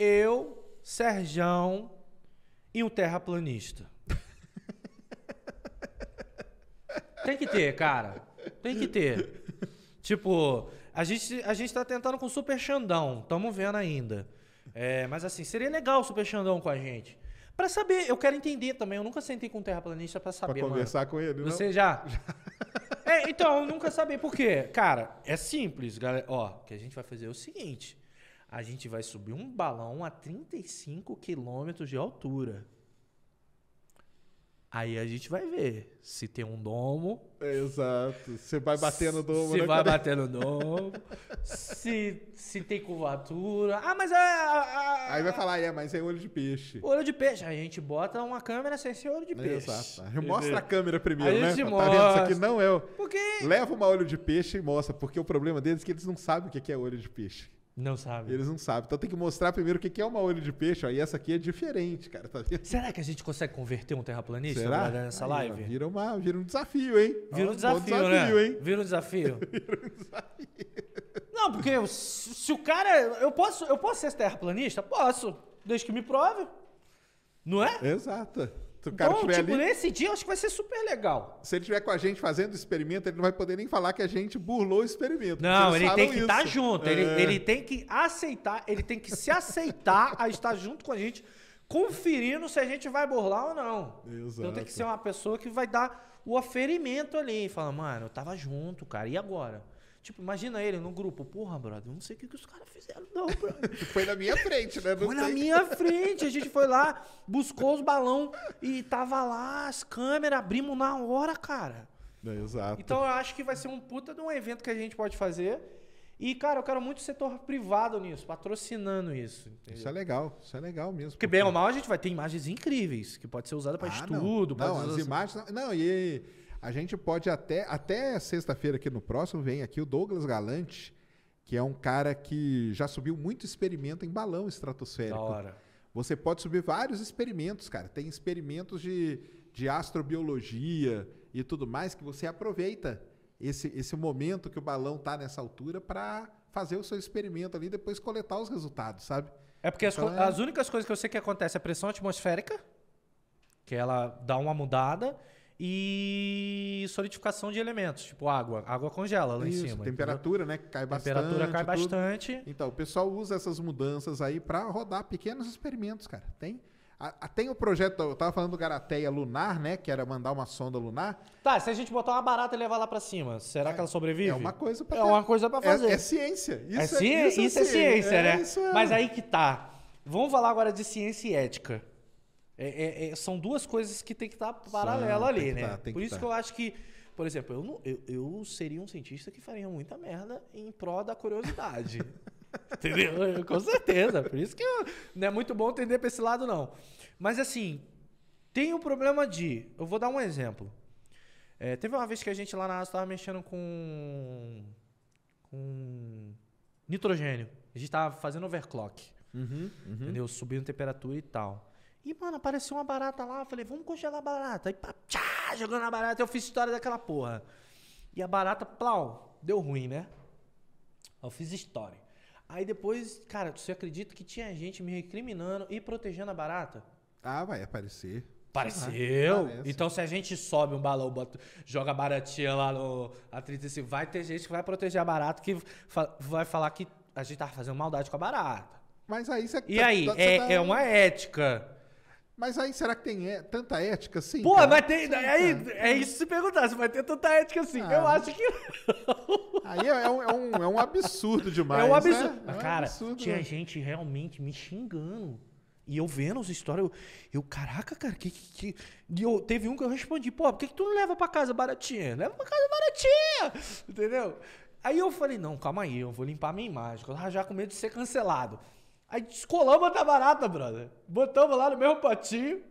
eu, Serjão e um terraplanista. Tem que ter, cara. Tem que ter. Tipo, a gente, a gente tá tentando com o Super Xandão. Tamo vendo ainda. É, mas assim, seria legal o Super Xandão com a gente. Pra saber, eu quero entender também. Eu nunca sentei com um terraplanista pra saber, Pra conversar mano. com ele, não? Você já? já. É, então, eu nunca sabia. Por quê? Cara, é simples, galera. Ó, que a gente vai fazer é o seguinte a gente vai subir um balão a 35 quilômetros de altura. Aí a gente vai ver se tem um domo. Exato. Você vai bater no domo. Você né, vai bater no domo. se, se tem curvatura. Ah, mas é, a, a, Aí vai falar, é, mas é olho de peixe. Olho de peixe. Aí a gente bota uma câmera sem ser olho de peixe. Exato. Mostra a câmera primeiro, a né? Gente tá mostra. vendo? Isso aqui não é... Porque... Leva uma olho de peixe e mostra. Porque o problema deles é que eles não sabem o que é olho de peixe. Não sabe. Eles não sabem. Então tem que mostrar primeiro o que é uma olho de peixe. Ó, e essa aqui é diferente, cara. Tá vendo? Será que a gente consegue converter um terraplanista Será? nessa Aí, live? vira, uma, vira um desafio, hein? Vira um desafio, desafio né? Hein? Vira um desafio. vira um desafio. Não, porque eu, se o cara. Eu posso, eu posso ser terraplanista? Posso. Desde que me prove. Não é? Exato o cara então, tipo, ali... nesse dia eu acho que vai ser super legal. Se ele estiver com a gente fazendo o experimento, ele não vai poder nem falar que a gente burlou o experimento. Não, ele tem que estar tá junto. É. Ele, ele tem que aceitar, ele tem que se aceitar a estar junto com a gente, conferindo se a gente vai burlar ou não. Exato. Então tem que ser uma pessoa que vai dar o aferimento ali. E fala, mano, eu tava junto, cara, e agora? Tipo, imagina ele no grupo. Porra, brother, eu não sei o que, que os caras fizeram, não, brother. foi na minha frente, né? Não foi sei. na minha frente. A gente foi lá, buscou os balão e tava lá as câmeras, abrimos na hora, cara. É, exato. Então eu acho que vai ser um puta de um evento que a gente pode fazer. E, cara, eu quero muito o setor privado nisso, patrocinando isso. Entendeu? Isso é legal, isso é legal mesmo. Porque, porque... bem ou mal a gente vai ter imagens incríveis, que pode ser usada para ah, estudo. Não, não as imagens. Não, e a gente pode até, até sexta-feira aqui no próximo, vem aqui o Douglas Galante, que é um cara que já subiu muito experimento em balão estratosférico. Você pode subir vários experimentos, cara. Tem experimentos de, de astrobiologia e tudo mais que você aproveita esse, esse momento que o balão está nessa altura para fazer o seu experimento ali e depois coletar os resultados, sabe? É porque então, as, é... as únicas coisas que eu sei que acontece é a pressão atmosférica, que ela dá uma mudada, e solidificação de elementos, tipo água. Água congela lá Isso, em cima. Temperatura, entendeu? né? Cai bastante. Temperatura cai tudo. bastante. Então, o pessoal usa essas mudanças aí para rodar pequenos experimentos, cara. Tem. A, a, tem o projeto, eu tava falando do Garateia Lunar, né? Que era mandar uma sonda lunar. Tá, se a gente botar uma barata e levar lá para cima, será é, que ela é, sobrevive? É uma coisa pra É uma coisa pra é, fazer. É, é, é ciência. Isso é, ci... isso, isso é ciência, né? Mas aí que tá. Vamos falar agora de ciência e ética. É, é, é, são duas coisas que tem que estar paralela ali, né? Tá, Por isso tá. que eu acho que, por exemplo, eu, não, eu, eu seria um cientista que faria muita merda em pró da curiosidade. Entendeu? Com certeza. Por isso que eu, não é muito bom entender para esse lado, não. Mas assim, tem o um problema de. Eu vou dar um exemplo. É, teve uma vez que a gente lá na ASA estava mexendo com. com. nitrogênio. A gente estava fazendo overclock. Uhum, uhum. Entendeu? Subindo temperatura e tal. E, mano, apareceu uma barata lá. Eu falei, vamos congelar a barata. Aí, pá, tchá, jogando a barata. Eu fiz história daquela porra. E a barata, plau, deu ruim, né? Eu fiz história. Aí depois, cara, você acredita que tinha gente me recriminando e protegendo a barata? Ah, vai aparecer. Apareceu. Ah, então, se a gente sobe um balão, bota, joga a baratinha lá no atriz, vai ter gente que vai proteger a barata, que fa vai falar que a gente tava fazendo maldade com a barata. Mas aí você... E tá, aí, tá, é, tá... é uma ética. Mas aí, será que tem é, tanta ética assim? Pô, cara? vai ter. Sim, aí, é isso se perguntar, se vai ter tanta ética assim. Ah, eu acho que não. Aí é, é, um, é um, é um absurdo demais. É um né? absurdo. Né? Cara, é um absurdo, tinha né? gente realmente me xingando. E eu vendo as histórias, eu, eu caraca, cara, que, que, que... E eu, teve um que eu respondi, pô, por que, que tu não leva pra casa baratinha? Leva pra casa baratinha! Entendeu? Aí eu falei, não, calma aí, eu vou limpar minha imagem, eu tava já com medo de ser cancelado. Aí descolamos a barata, brother. Botamos lá no mesmo potinho.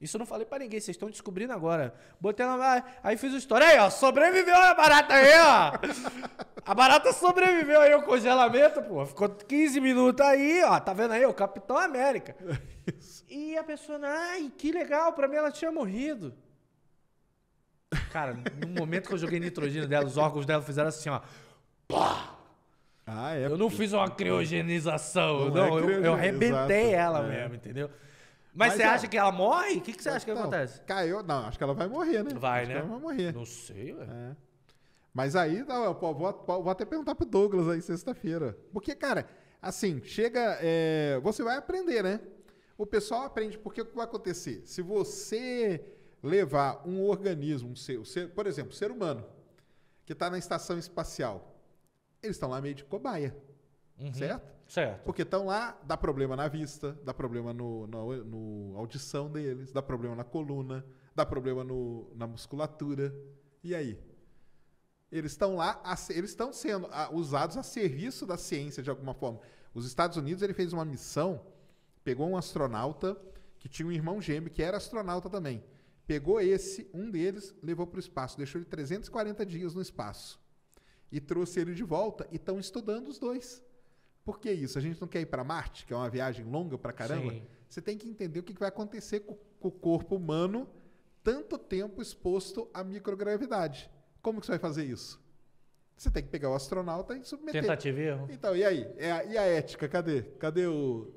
Isso eu não falei pra ninguém, vocês estão descobrindo agora. Botei lá, aí fiz o story. Aí, ó, sobreviveu a barata aí, ó. A barata sobreviveu aí ao congelamento, pô. Ficou 15 minutos aí, ó. Tá vendo aí? O Capitão América. E a pessoa, ai, que legal, pra mim ela tinha morrido. Cara, no momento que eu joguei nitrogênio dela, os órgãos dela fizeram assim, ó. Pá! época. Eu não fiz uma criogenização. Não, não é eu, eu arrebentei ela é. mesmo, entendeu? Mas, Mas você é. acha que ela morre? O que, que você acha que então, acontece? Caiu. Não, acho que ela vai morrer, né? Vai, acho né? ela vai morrer. Não sei, velho. É. Mas aí, não, eu vou, vou, até perguntar pro Douglas aí sexta-feira. Porque, cara, assim, chega. É, você vai aprender, né? O pessoal aprende, porque o que vai acontecer? Se você levar um organismo, um ser, um por exemplo, ser humano, que está na estação espacial, eles estão lá meio de cobaia. Uhum. Certo? Certo. Porque estão lá, dá problema na vista, dá problema no, no, no, audição deles, dá problema na coluna, dá problema no, na musculatura. E aí? Eles estão lá, eles estão sendo usados a serviço da ciência de alguma forma. Os Estados Unidos ele fez uma missão, pegou um astronauta que tinha um irmão gêmeo que era astronauta também. Pegou esse, um deles, levou para o espaço, deixou ele 340 dias no espaço e trouxe ele de volta e estão estudando os dois. Por que isso? A gente não quer ir para Marte, que é uma viagem longa para caramba. Sim. Você tem que entender o que vai acontecer com o corpo humano tanto tempo exposto à microgravidade. Como que você vai fazer isso? Você tem que pegar o astronauta e submeter. Tentativa e erro. Então, e aí? É a, e a ética? Cadê? Cadê o.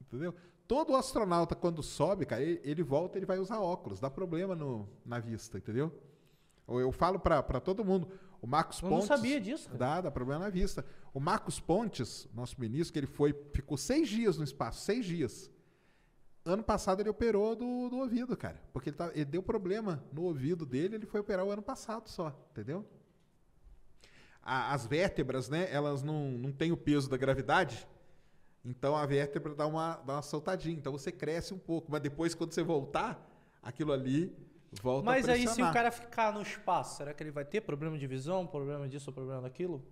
Entendeu? Todo astronauta, quando sobe, cara, ele, ele volta ele vai usar óculos. Dá problema no, na vista, entendeu? Eu, eu falo para todo mundo. O Marcos eu Pontes. Eu não sabia disso. Dá, dá problema na vista. O Marcos Pontes, nosso ministro, que ele foi, ficou seis dias no espaço, seis dias. Ano passado ele operou do, do ouvido, cara. Porque ele, tá, ele deu problema no ouvido dele, ele foi operar o ano passado só, entendeu? A, as vértebras, né, elas não, não têm o peso da gravidade. Então a vértebra dá uma, dá uma soltadinha. Então você cresce um pouco. Mas depois, quando você voltar, aquilo ali Volta Mas aí se o cara ficar no espaço, será que ele vai ter problema de visão, problema disso, problema daquilo?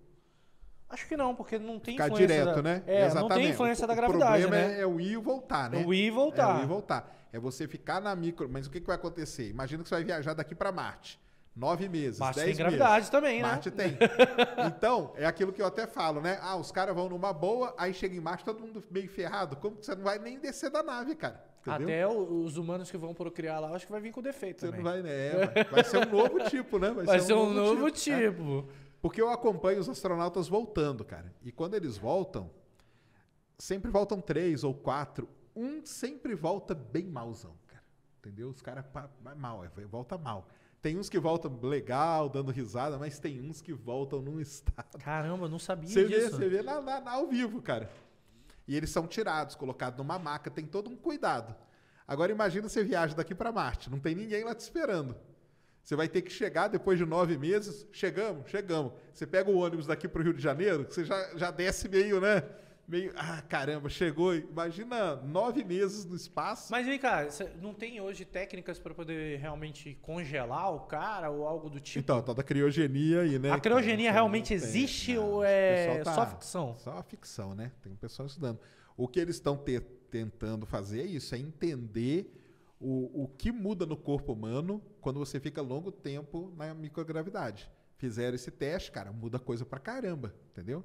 Acho que não, porque não tem Ficar influência. direto, da... né? É, Exatamente. não tem influência o, da gravidade, O problema né? É, é, o ir e voltar, né? É o ir e voltar. É o ir e voltar. É você ficar na micro... Mas o que, que vai acontecer? Imagina que você vai viajar daqui para Marte. Nove meses, Marte dez tem gravidade meses. também, né? Marte tem. então, é aquilo que eu até falo, né? Ah, os caras vão numa boa, aí chega em Marte, todo mundo meio ferrado. Como que você não vai nem descer da nave, cara? Entendeu? Até os humanos que vão procriar lá, acho que vai vir com defeito. Você também. não vai, né? Vai ser um novo tipo, né? Vai, vai ser, um, ser um novo, novo, tipo. Tá? tipo. Porque eu acompanho os astronautas voltando, cara. E quando eles voltam, sempre voltam três ou quatro. Um sempre volta bem malzão, cara. Entendeu? Os caras mal, é, volta mal. Tem uns que voltam legal, dando risada, mas tem uns que voltam num estado. Caramba, não sabia você disso. Vê, você vê na, ao vivo, cara. E eles são tirados, colocados numa maca, tem todo um cuidado. Agora imagina você viaja daqui para Marte, não tem ninguém lá te esperando. Você vai ter que chegar depois de nove meses. Chegamos, chegamos. Você pega o ônibus daqui para o Rio de Janeiro, você já, já desce meio, né? meio. Ah, caramba, chegou. Imagina nove meses no espaço. Mas vem cá, não tem hoje técnicas para poder realmente congelar o cara ou algo do tipo? Então, tal da criogenia aí, né? A criogenia cara, realmente tem, existe não, ou é tá, só ficção? Só a ficção, né? Tem um pessoal estudando. O que eles estão te, tentando fazer é isso, é entender. O, o que muda no corpo humano quando você fica longo tempo na microgravidade? Fizeram esse teste, cara, muda coisa pra caramba, entendeu?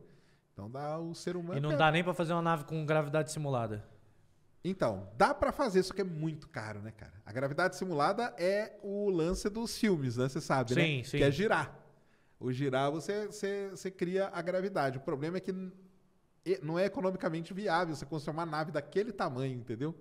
Então dá o ser humano. E não é... dá nem para fazer uma nave com gravidade simulada. Então, dá para fazer, só que é muito caro, né, cara? A gravidade simulada é o lance dos filmes, né? Você sabe, né? sim, né? Sim. Que é girar. O girar, você, você, você cria a gravidade. O problema é que não é economicamente viável você construir uma nave daquele tamanho, entendeu?